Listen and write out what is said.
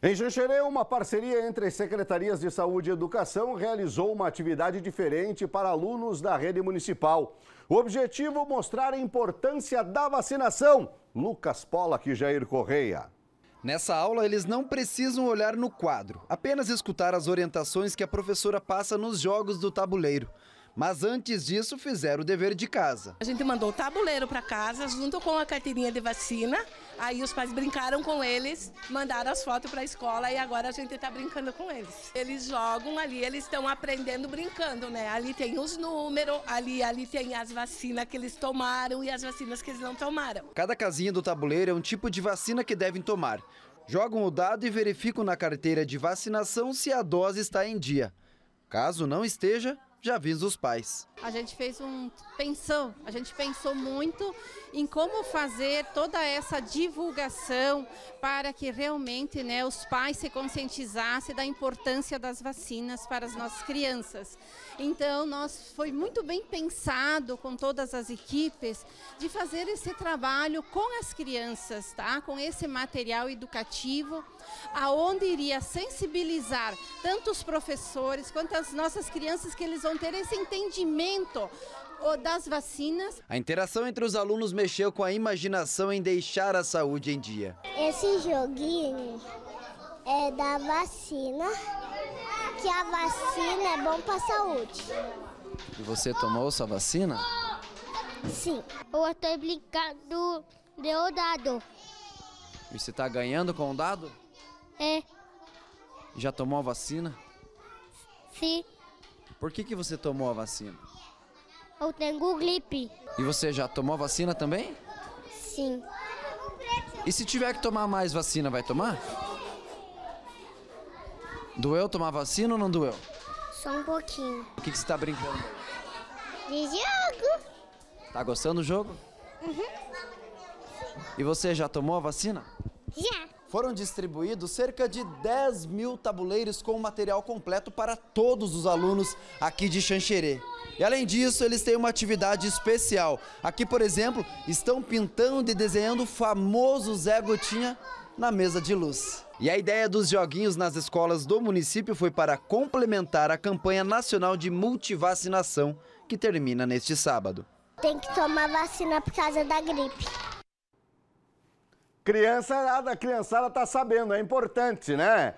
Em Xanxerê, uma parceria entre secretarias de saúde e educação realizou uma atividade diferente para alunos da rede municipal. O objetivo mostrar a importância da vacinação. Lucas Pollack e Jair Correia. Nessa aula, eles não precisam olhar no quadro, apenas escutar as orientações que a professora passa nos jogos do tabuleiro. Mas antes disso, fizeram o dever de casa. A gente mandou o tabuleiro para casa junto com a carteirinha de vacina. Aí os pais brincaram com eles, mandaram as fotos para a escola e agora a gente está brincando com eles. Eles jogam ali, eles estão aprendendo brincando, né? Ali tem os números, ali, ali tem as vacinas que eles tomaram e as vacinas que eles não tomaram. Cada casinha do tabuleiro é um tipo de vacina que devem tomar. Jogam o dado e verificam na carteira de vacinação se a dose está em dia. Caso não esteja, já avisa os pais. A gente fez um pensão, a gente pensou muito em como fazer toda essa divulgação para que realmente né, os pais se conscientizassem da importância das vacinas para as nossas crianças. Então, nós foi muito bem pensado com todas as equipes de fazer esse trabalho com as crianças, tá? com esse material educativo, aonde iria sensibilizar tanto os professores quanto as nossas crianças que eles ter esse entendimento das vacinas. A interação entre os alunos mexeu com a imaginação em deixar a saúde em dia. Esse joguinho é da vacina, que a vacina é bom para a saúde. E você tomou sua vacina? Sim. Eu estou brincando de o dado. E você está ganhando com o dado? É. Já tomou a vacina? Sim. Por que, que você tomou a vacina? Eu tenho gripe. E você já tomou a vacina também? Sim. E se tiver que tomar mais vacina, vai tomar? Doeu tomar vacina ou não doeu? Só um pouquinho. O que, que você tá brincando? De jogo. Tá gostando do jogo? Uhum. E você já tomou a vacina? Já. Foram distribuídos cerca de 10 mil tabuleiros com material completo para todos os alunos aqui de Xanxerê. E além disso, eles têm uma atividade especial. Aqui, por exemplo, estão pintando e desenhando o famoso Zé Gotinha na mesa de luz. E a ideia dos joguinhos nas escolas do município foi para complementar a campanha nacional de multivacinação, que termina neste sábado. Tem que tomar vacina por causa da gripe. Criança, a criançada tá sabendo, é importante, né?